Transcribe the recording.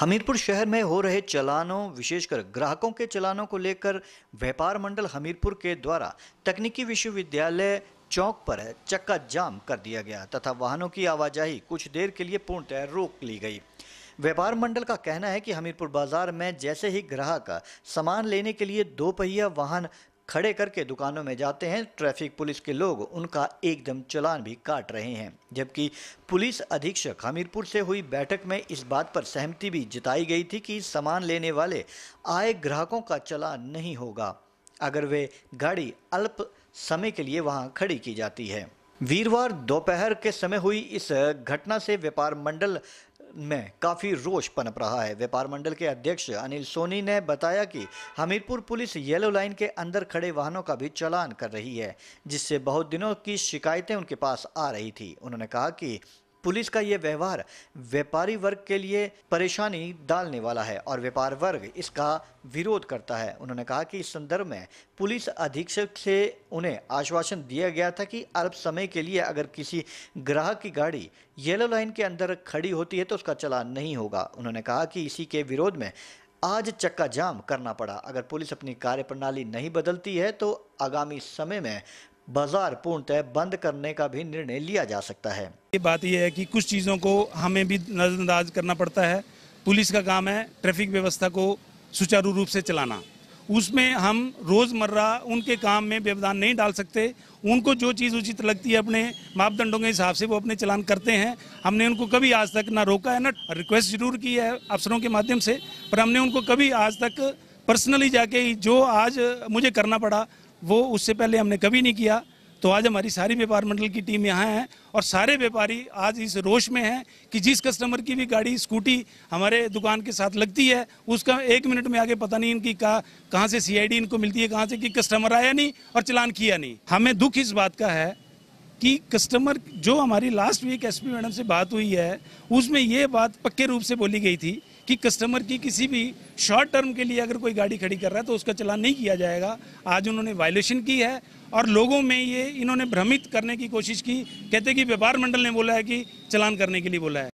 हमीरपुर शहर में हो रहे चलानों विशेषकर ग्राहकों के चलानों को लेकर व्यापार मंडल हमीरपुर के द्वारा तकनीकी विश्वविद्यालय चौक पर चक्का जाम कर दिया गया तथा वाहनों की आवाजाही कुछ देर के लिए पूर्णतः रोक ली गई व्यापार मंडल का कहना है कि हमीरपुर बाजार में जैसे ही ग्राहक सामान लेने के लिए दो पहिया वाहन खड़े करके दुकानों में जाते हैं ट्रैफिक पुलिस के लोग उनका एकदम चलान भी काट रहे हैं जबकि पुलिस अधीक्षक हमीरपुर से हुई बैठक में इस बात पर सहमति भी जताई गई थी कि सामान लेने वाले आए ग्राहकों का चलान नहीं होगा अगर वे गाड़ी अल्प समय के लिए वहाँ खड़ी की जाती है वीरवार दोपहर के समय हुई इस घटना से व्यापार मंडल में काफ़ी रोष पनप रहा है व्यापार मंडल के अध्यक्ष अनिल सोनी ने बताया कि हमीरपुर पुलिस येलो लाइन के अंदर खड़े वाहनों का भी चलान कर रही है जिससे बहुत दिनों की शिकायतें उनके पास आ रही थी उन्होंने कहा कि पुलिस का ये व्यवहार व्यापारी वर्ग के लिए परेशानी डालने वाला है और व्यापार वर्ग इसका विरोध करता है उन्होंने कहा कि इस संदर्भ में पुलिस अधीक्षक से उन्हें आश्वासन दिया गया था कि अल्प समय के लिए अगर किसी ग्राहक की गाड़ी येलो लाइन के अंदर खड़ी होती है तो उसका चलान नहीं होगा उन्होंने कहा कि इसी के विरोध में आज चक्का जाम करना पड़ा अगर पुलिस अपनी कार्यप्रणाली नहीं बदलती है तो आगामी समय में बाजार पूर्णतः बंद करने का भी निर्णय लिया जा सकता है ये बात यह है कि कुछ चीज़ों को हमें भी नज़रअंदाज करना पड़ता है पुलिस का काम है ट्रैफिक व्यवस्था को सुचारू रूप से चलाना उसमें हम रोज़मर्रा उनके काम में व्यवधान नहीं डाल सकते उनको जो चीज़ उचित लगती है अपने मापदंडों के हिसाब से वो अपने चलान करते हैं हमने उनको कभी आज तक ना रोका है ना रिक्वेस्ट जरूर की है अफसरों के माध्यम से पर हमने उनको कभी आज तक पर्सनली जाके जो आज मुझे करना पड़ा वो उससे पहले हमने कभी नहीं किया तो आज हमारी सारी व्यापार मंडल की टीम यहाँ है और सारे व्यापारी आज इस रोष में हैं कि जिस कस्टमर की भी गाड़ी स्कूटी हमारे दुकान के साथ लगती है उसका एक मिनट में आगे पता नहीं इनकी कहाँ कहाँ से सीआईडी इनको मिलती है कहाँ से कि कस्टमर आया नहीं और चलान किया नहीं हमें दुख इस बात का है कि कस्टमर जो हमारी लास्ट वीक एसपी मैडम से बात हुई है उसमें ये बात पक्के रूप से बोली गई थी कि कस्टमर की किसी भी शॉर्ट टर्म के लिए अगर कोई गाड़ी खड़ी कर रहा है तो उसका चलान नहीं किया जाएगा आज उन्होंने वायलेशन की है और लोगों में ये इन्होंने भ्रमित करने की कोशिश की कहते कि व्यापार मंडल ने बोला है कि चलान करने के लिए बोला है